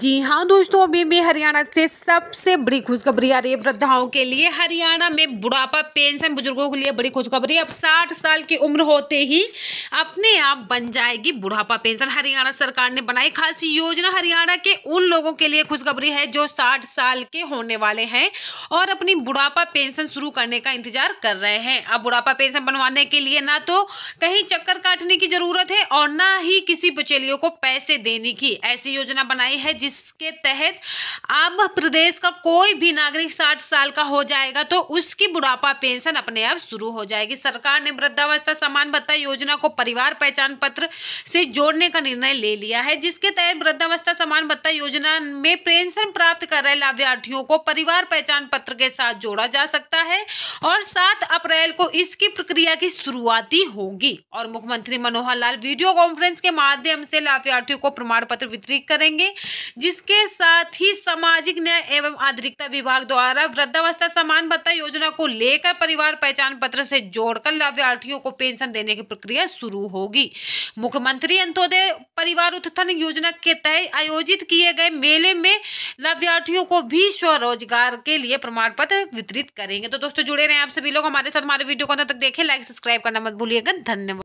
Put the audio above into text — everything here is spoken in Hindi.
जी हाँ दोस्तों अभी भी हरियाणा से सबसे बड़ी खुशखबरी आ रही है वृद्धाओं के लिए हरियाणा में बुढ़ापा पेंशन बुजुर्गों के लिए बड़ी खुशखबरी अब 60 साल की उम्र होते ही अपने आप बन जाएगी बुढ़ापा पेंशन हरियाणा सरकार ने बनाई खास योजना हरियाणा के उन लोगों के लिए खुशखबरी है जो साठ साल के होने वाले हैं और अपनी बुढ़ापा पेंशन शुरू करने का इंतजार कर रहे हैं अब बुढ़ापा पेंशन बनवाने के लिए ना तो कहीं चक्कर काटने की जरूरत है और ना ही किसी बचेलियों को पैसे देने की ऐसी योजना बनाई है जिसके तहत अब प्रदेश का कोई भी नागरिक साठ साल का हो जाएगा तो उसकी बुढ़ापा पेंशन अपने आप शुरू हो जाएगी सरकार ने वृद्धावस्था समान भत्ता योजना को परिवार पहचान पत्र से जोड़ने का निर्णय ले लिया है जिसके तहत वृद्धावस्था समान भत्ता योजना में पेंशन प्राप्त कर रहे लाभार्थियों को परिवार पहचान पत्र के साथ जोड़ा जा सकता है और सात अप्रैल को इसकी प्रक्रिया की शुरुआती होगी और मुख्यमंत्री मनोहर लाल वीडियो कॉन्फ्रेंस के माध्यम से लाभार्थियों को प्रमाण पत्र वितरित करेंगे जिसके साथ ही सामाजिक न्याय एवं आधुनिकता विभाग द्वारा वृद्धावस्था समान भत्ता योजना को लेकर परिवार पहचान पत्र से जोड़कर लाभार्थियों को पेंशन देने की प्रक्रिया शुरू होगी मुख्यमंत्री अंत्योदय परिवार उत्थान योजना के तहत आयोजित किए गए मेले में लाभार्थियों को भी स्वरोजगार के लिए प्रमाण पत्र वितरित करेंगे तो दोस्तों जुड़े रहे आप सभी लोग हमारे साथ हमारे वीडियो को अंत तक देखें लाइक सब्सक्राइब करना मत भूलिएगा धन्यवाद